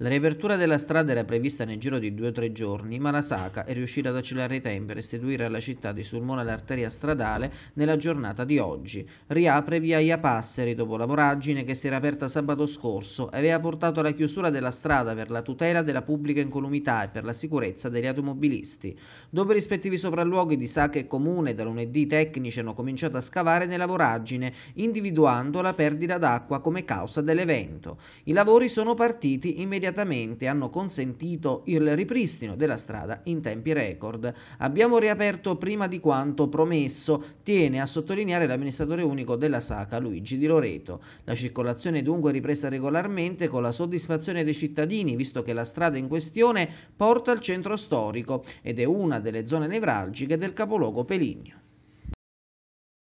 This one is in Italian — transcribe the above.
La riapertura della strada era prevista nel giro di due o tre giorni, ma la Saka è riuscita ad accelerare i tempi e restituire alla città di Sulmona l'arteria stradale nella giornata di oggi. Riapre via Iapasseri dopo la voragine che si era aperta sabato scorso e aveva portato alla chiusura della strada per la tutela della pubblica incolumità e per la sicurezza degli automobilisti. Dopo i rispettivi sopralluoghi di Saka e Comune, da lunedì i tecnici hanno cominciato a scavare nella voragine, individuando la perdita d'acqua come causa dell'evento. I lavori sono partiti immediatamente immediatamente hanno consentito il ripristino della strada in tempi record. Abbiamo riaperto prima di quanto promesso, tiene a sottolineare l'amministratore unico della SACA Luigi Di Loreto. La circolazione è dunque ripresa regolarmente con la soddisfazione dei cittadini, visto che la strada in questione porta al centro storico ed è una delle zone nevralgiche del capoluogo Peligno.